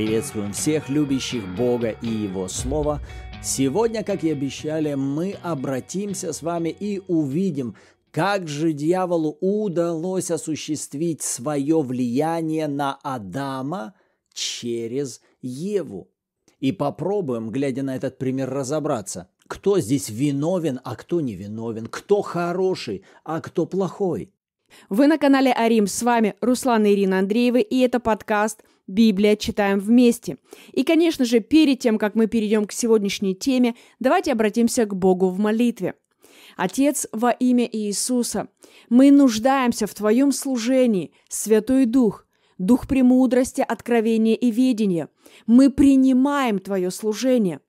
Приветствуем всех любящих Бога и Его Слово. Сегодня, как и обещали, мы обратимся с вами и увидим, как же дьяволу удалось осуществить свое влияние на Адама через Еву. И попробуем, глядя на этот пример, разобраться, кто здесь виновен, а кто не виновен, кто хороший, а кто плохой. Вы на канале Арим, с вами Руслан и Ирина Андреева, и это подкаст Библия читаем вместе. И, конечно же, перед тем, как мы перейдем к сегодняшней теме, давайте обратимся к Богу в молитве. Отец, во имя Иисуса, мы нуждаемся в Твоем служении, Святой Дух, Дух премудрости, откровения и ведения. Мы принимаем Твое служение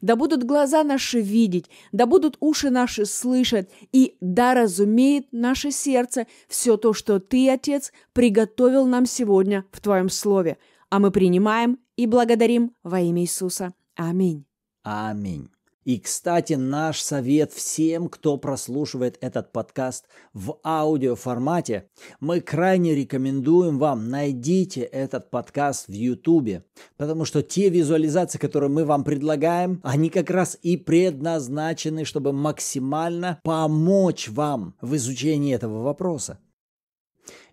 да будут глаза наши видеть, да будут уши наши слышать, и да разумеет наше сердце все то, что Ты, Отец, приготовил нам сегодня в Твоем Слове. А мы принимаем и благодарим во имя Иисуса. Аминь. Аминь. И, кстати, наш совет всем, кто прослушивает этот подкаст в аудиоформате, мы крайне рекомендуем вам найдите этот подкаст в YouTube, потому что те визуализации, которые мы вам предлагаем, они как раз и предназначены, чтобы максимально помочь вам в изучении этого вопроса.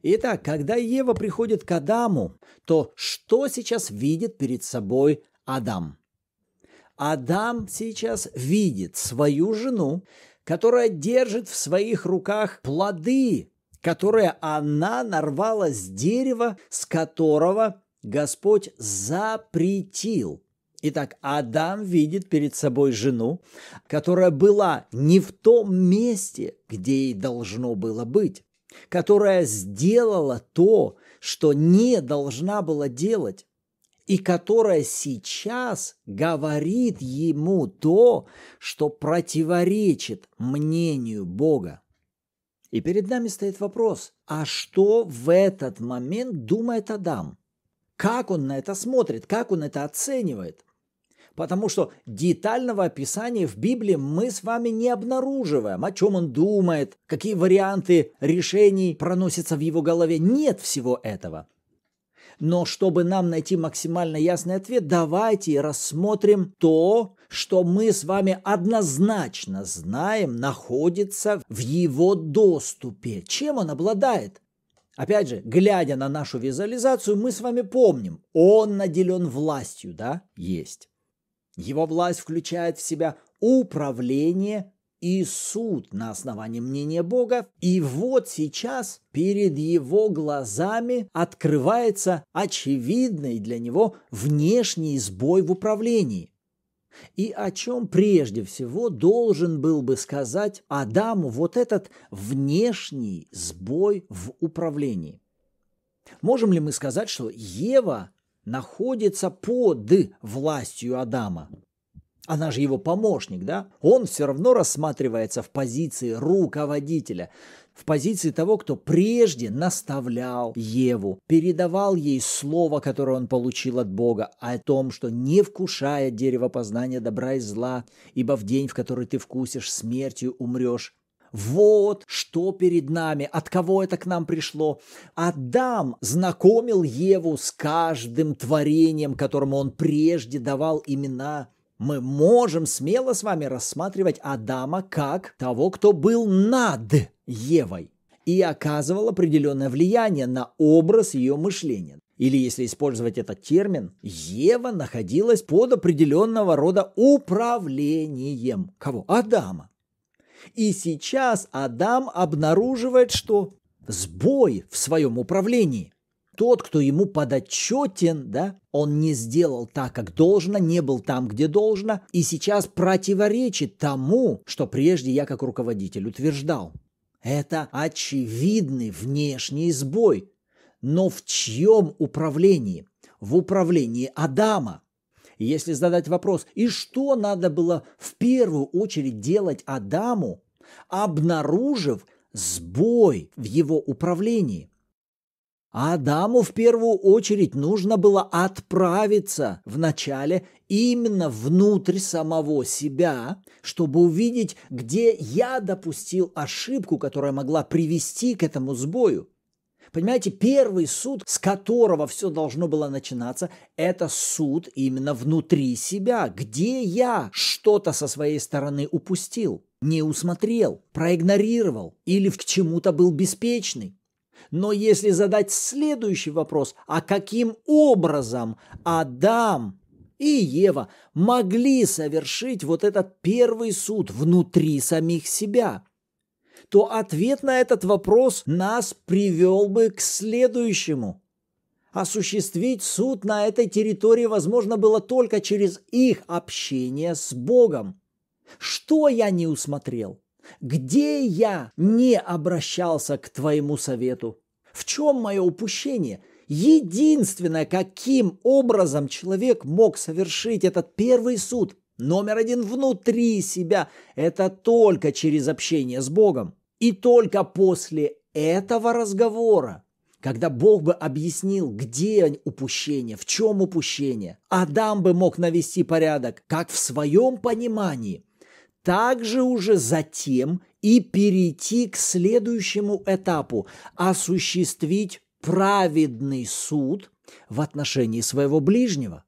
Итак, когда Ева приходит к Адаму, то что сейчас видит перед собой Адам? Адам сейчас видит свою жену, которая держит в своих руках плоды, которые она нарвала с дерева, с которого Господь запретил. Итак, Адам видит перед собой жену, которая была не в том месте, где ей должно было быть, которая сделала то, что не должна была делать и которая сейчас говорит ему то, что противоречит мнению Бога. И перед нами стоит вопрос, а что в этот момент думает Адам? Как он на это смотрит, как он это оценивает? Потому что детального описания в Библии мы с вами не обнаруживаем, о чем он думает, какие варианты решений проносятся в его голове. Нет всего этого. Но чтобы нам найти максимально ясный ответ, давайте рассмотрим то, что мы с вами однозначно знаем, находится в его доступе. Чем он обладает? Опять же, глядя на нашу визуализацию, мы с вами помним, он наделен властью, да? Есть. Его власть включает в себя управление и суд на основании мнения Бога. И вот сейчас перед его глазами открывается очевидный для него внешний сбой в управлении. И о чем прежде всего должен был бы сказать Адаму вот этот внешний сбой в управлении? Можем ли мы сказать, что Ева находится под властью Адама? она же его помощник, да, он все равно рассматривается в позиции руководителя, в позиции того, кто прежде наставлял Еву, передавал ей слово, которое он получил от Бога, о том, что не вкушая дерево познания добра и зла, ибо в день, в который ты вкусишь, смертью умрешь. Вот что перед нами, от кого это к нам пришло. Адам знакомил Еву с каждым творением, которому он прежде давал имена – мы можем смело с вами рассматривать Адама как того, кто был над Евой и оказывал определенное влияние на образ ее мышления. Или, если использовать этот термин, Ева находилась под определенного рода управлением. Кого? Адама. И сейчас Адам обнаруживает, что сбой в своем управлении тот, кто ему подотчетен, да, он не сделал так, как должно, не был там, где должно, и сейчас противоречит тому, что прежде я как руководитель утверждал. Это очевидный внешний сбой. Но в чьем управлении? В управлении Адама. Если задать вопрос, и что надо было в первую очередь делать Адаму, обнаружив сбой в его управлении – Адаму в первую очередь нужно было отправиться вначале именно внутрь самого себя, чтобы увидеть, где я допустил ошибку, которая могла привести к этому сбою. Понимаете, первый суд, с которого все должно было начинаться, это суд именно внутри себя, где я что-то со своей стороны упустил, не усмотрел, проигнорировал или к чему-то был беспечный. Но если задать следующий вопрос, а каким образом Адам и Ева могли совершить вот этот первый суд внутри самих себя, то ответ на этот вопрос нас привел бы к следующему. Осуществить суд на этой территории возможно было только через их общение с Богом. Что я не усмотрел – где я не обращался к твоему совету? В чем мое упущение? Единственное, каким образом человек мог совершить этот первый суд, номер один внутри себя, это только через общение с Богом. И только после этого разговора, когда Бог бы объяснил, где упущение, в чем упущение, Адам бы мог навести порядок, как в своем понимании – также уже затем и перейти к следующему этапу – осуществить праведный суд в отношении своего ближнего.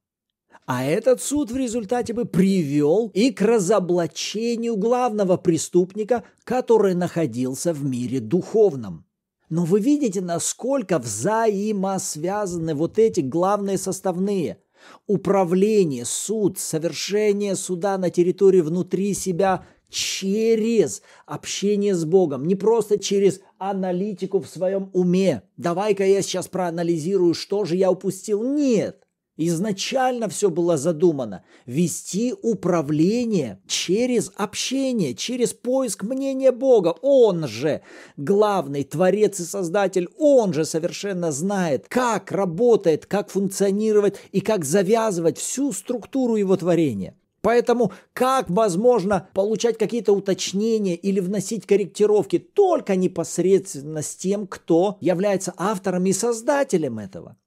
А этот суд в результате бы привел и к разоблачению главного преступника, который находился в мире духовном. Но вы видите, насколько взаимосвязаны вот эти главные составные – Управление, суд, совершение суда на территории внутри себя через общение с Богом, не просто через аналитику в своем уме. Давай-ка я сейчас проанализирую, что же я упустил. Нет. Изначально все было задумано вести управление через общение, через поиск мнения Бога. Он же главный творец и создатель, он же совершенно знает, как работает, как функционирует и как завязывать всю структуру его творения. Поэтому как возможно получать какие-то уточнения или вносить корректировки только непосредственно с тем, кто является автором и создателем этого.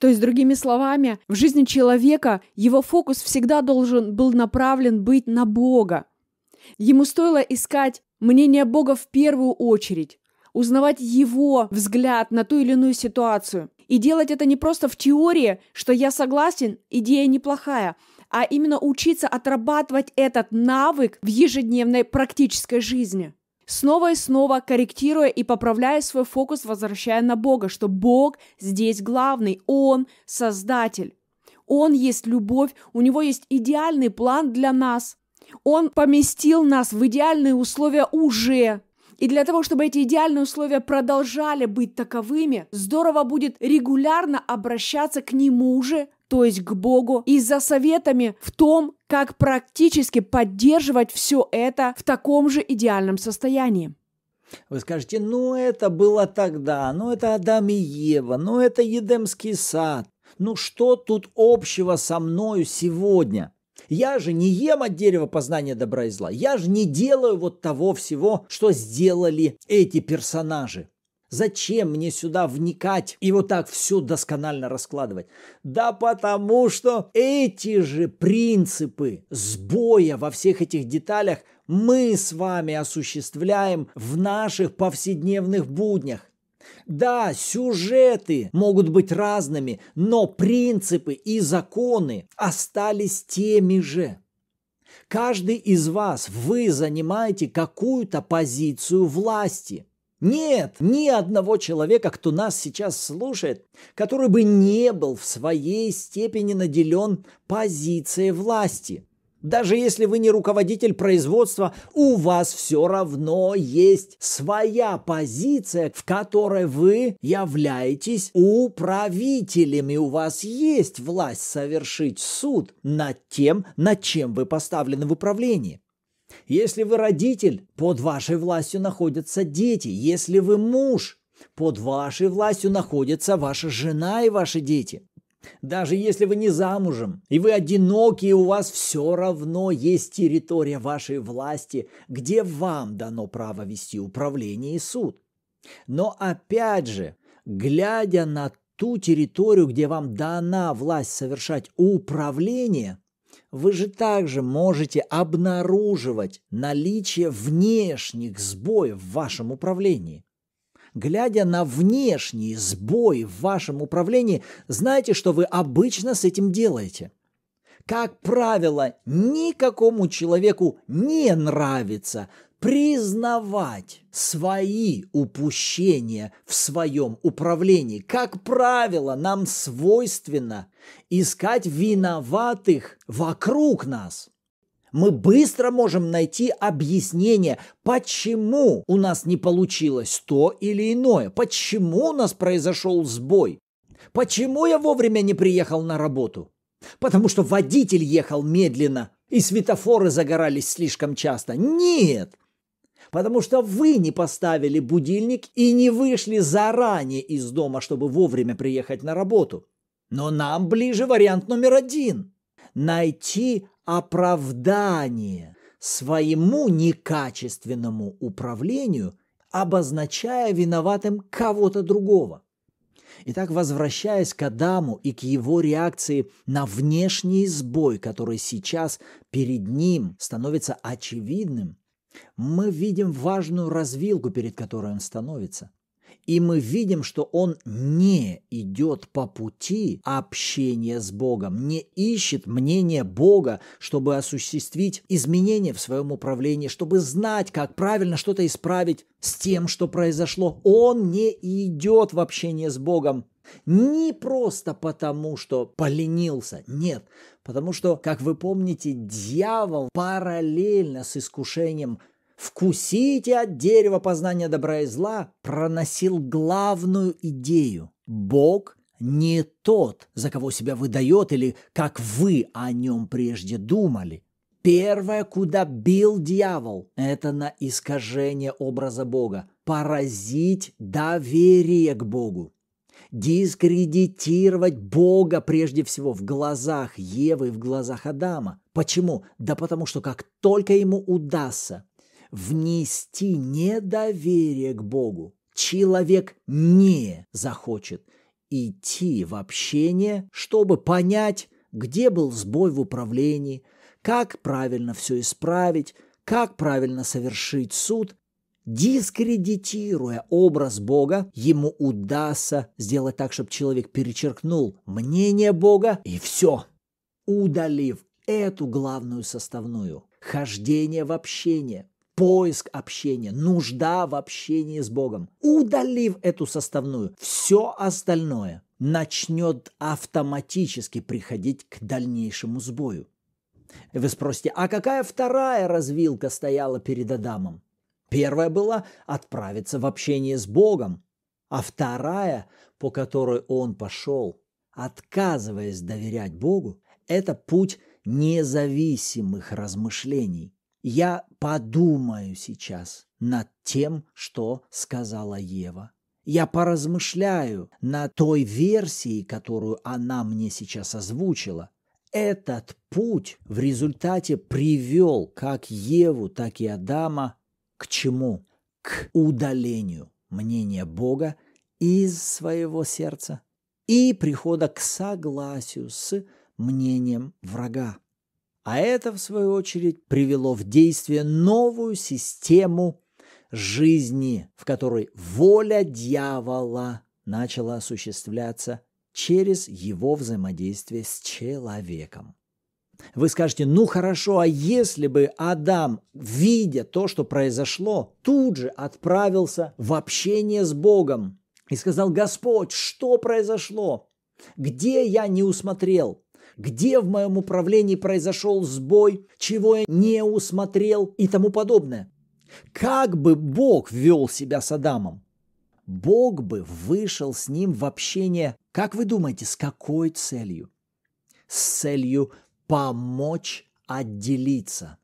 То есть, другими словами, в жизни человека его фокус всегда должен был направлен быть на Бога. Ему стоило искать мнение Бога в первую очередь, узнавать его взгляд на ту или иную ситуацию. И делать это не просто в теории, что я согласен, идея неплохая, а именно учиться отрабатывать этот навык в ежедневной практической жизни снова и снова корректируя и поправляя свой фокус, возвращая на Бога, что Бог здесь главный, Он – Создатель. Он есть любовь, у него есть идеальный план для нас. Он поместил нас в идеальные условия уже. И для того, чтобы эти идеальные условия продолжали быть таковыми, здорово будет регулярно обращаться к Нему уже то есть к Богу, и за советами в том, как практически поддерживать все это в таком же идеальном состоянии. Вы скажете, ну это было тогда, ну это Адам и Ева, ну это Едемский сад. Ну что тут общего со мною сегодня? Я же не ем от дерева познания добра и зла. Я же не делаю вот того всего, что сделали эти персонажи. Зачем мне сюда вникать и вот так все досконально раскладывать? Да потому что эти же принципы сбоя во всех этих деталях мы с вами осуществляем в наших повседневных буднях. Да, сюжеты могут быть разными, но принципы и законы остались теми же. Каждый из вас, вы занимаете какую-то позицию власти. Нет ни одного человека, кто нас сейчас слушает, который бы не был в своей степени наделен позицией власти. Даже если вы не руководитель производства, у вас все равно есть своя позиция, в которой вы являетесь и У вас есть власть совершить суд над тем, над чем вы поставлены в управлении. Если вы родитель, под вашей властью находятся дети. Если вы муж, под вашей властью находятся ваша жена и ваши дети. Даже если вы не замужем, и вы одиноки, и у вас все равно есть территория вашей власти, где вам дано право вести управление и суд. Но опять же, глядя на ту территорию, где вам дана власть совершать управление, вы же также можете обнаруживать наличие внешних сбоев в вашем управлении. Глядя на внешние сбои в вашем управлении, знайте, что вы обычно с этим делаете. Как правило, никакому человеку не нравится признавать свои упущения в своем управлении. Как правило, нам свойственно искать виноватых вокруг нас. Мы быстро можем найти объяснение, почему у нас не получилось то или иное, почему у нас произошел сбой, почему я вовремя не приехал на работу, потому что водитель ехал медленно и светофоры загорались слишком часто. Нет, потому что вы не поставили будильник и не вышли заранее из дома, чтобы вовремя приехать на работу. Но нам ближе вариант номер один – найти оправдание своему некачественному управлению, обозначая виноватым кого-то другого. Итак, возвращаясь к Адаму и к его реакции на внешний сбой, который сейчас перед ним становится очевидным, мы видим важную развилку, перед которой он становится. И мы видим, что он не идет по пути общения с Богом, не ищет мнения Бога, чтобы осуществить изменения в своем управлении, чтобы знать, как правильно что-то исправить с тем, что произошло. Он не идет в общение с Богом. Не просто потому, что поленился, нет, потому что, как вы помните, дьявол параллельно с искушением «вкусите от дерева познания добра и зла» проносил главную идею. Бог не тот, за кого себя выдает или как вы о нем прежде думали. Первое, куда бил дьявол, это на искажение образа Бога, поразить доверие к Богу дискредитировать Бога прежде всего в глазах Евы и в глазах Адама. Почему? Да потому что как только ему удастся внести недоверие к Богу, человек не захочет идти в общение, чтобы понять, где был сбой в управлении, как правильно все исправить, как правильно совершить суд дискредитируя образ Бога, ему удастся сделать так, чтобы человек перечеркнул мнение Бога и все, удалив эту главную составную – хождение в общение, поиск общения, нужда в общении с Богом. Удалив эту составную, все остальное начнет автоматически приходить к дальнейшему сбою. Вы спросите, а какая вторая развилка стояла перед Адамом? Первая была отправиться в общение с Богом, а вторая, по которой он пошел, отказываясь доверять Богу, это путь независимых размышлений. Я подумаю сейчас над тем, что сказала Ева. Я поразмышляю над той версией, которую она мне сейчас озвучила. Этот путь в результате привел как Еву, так и Адама к чему? К удалению мнения Бога из своего сердца и прихода к согласию с мнением врага. А это, в свою очередь, привело в действие новую систему жизни, в которой воля дьявола начала осуществляться через его взаимодействие с человеком. Вы скажете, ну хорошо, а если бы Адам, видя то, что произошло, тут же отправился в общение с Богом и сказал, Господь, что произошло? Где я не усмотрел? Где в моем управлении произошел сбой? Чего я не усмотрел? И тому подобное. Как бы Бог вел себя с Адамом? Бог бы вышел с ним в общение, как вы думаете, с какой целью? С целью помочь отделиться.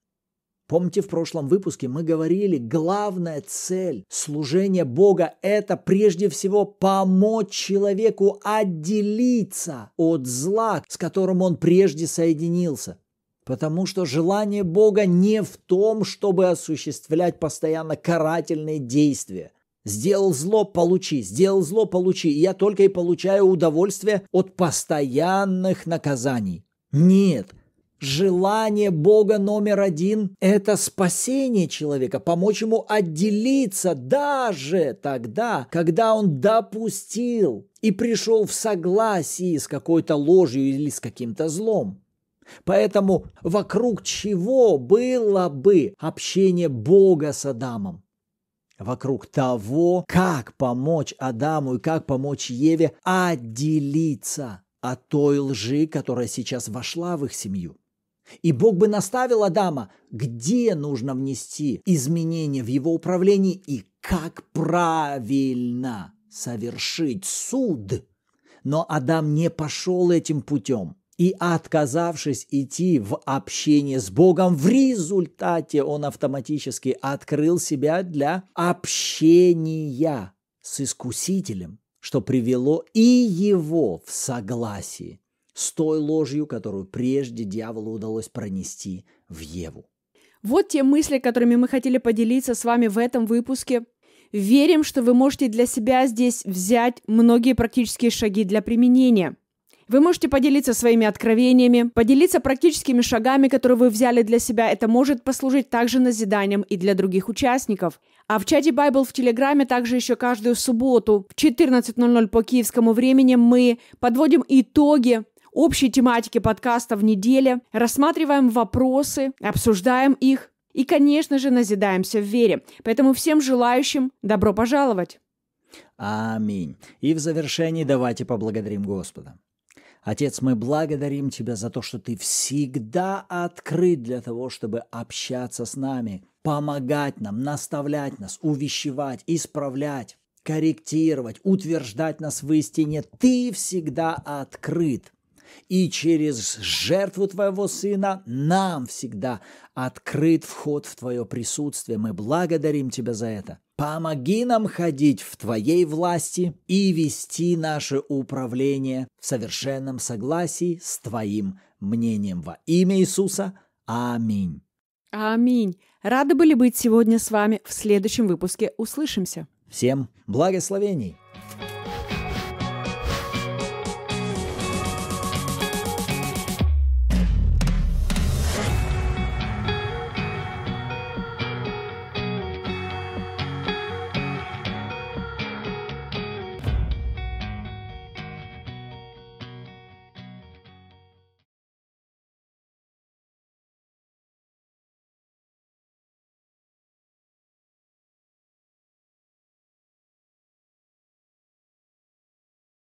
Помните, в прошлом выпуске мы говорили, главная цель служения Бога – это прежде всего помочь человеку отделиться от зла, с которым он прежде соединился. Потому что желание Бога не в том, чтобы осуществлять постоянно карательные действия. Сделал зло – получи, сделал зло – получи. И я только и получаю удовольствие от постоянных наказаний. Нет. Желание Бога номер один – это спасение человека, помочь ему отделиться даже тогда, когда он допустил и пришел в согласии с какой-то ложью или с каким-то злом. Поэтому вокруг чего было бы общение Бога с Адамом? Вокруг того, как помочь Адаму и как помочь Еве отделиться – о той лжи, которая сейчас вошла в их семью. И Бог бы наставил Адама, где нужно внести изменения в его управлении и как правильно совершить суд. Но Адам не пошел этим путем. И отказавшись идти в общение с Богом, в результате он автоматически открыл себя для общения с искусителем что привело и его в согласии с той ложью, которую прежде дьяволу удалось пронести в Еву. Вот те мысли, которыми мы хотели поделиться с вами в этом выпуске. Верим, что вы можете для себя здесь взять многие практические шаги для применения – вы можете поделиться своими откровениями, поделиться практическими шагами, которые вы взяли для себя. Это может послужить также назиданием и для других участников. А в чате Bible в Телеграме также еще каждую субботу в 14.00 по киевскому времени мы подводим итоги общей тематики подкаста в неделе, рассматриваем вопросы, обсуждаем их и, конечно же, назидаемся в вере. Поэтому всем желающим добро пожаловать! Аминь. И в завершении давайте поблагодарим Господа. Отец, мы благодарим Тебя за то, что Ты всегда открыт для того, чтобы общаться с нами, помогать нам, наставлять нас, увещевать, исправлять корректировать, утверждать нас в истине. Ты всегда открыт и через жертву Твоего Сына нам всегда открыт вход в Твое присутствие. Мы благодарим Тебя за это. Помоги нам ходить в Твоей власти и вести наше управление в совершенном согласии с Твоим мнением. Во имя Иисуса. Аминь. Аминь. Рады были быть сегодня с вами. В следующем выпуске услышимся. Всем благословений.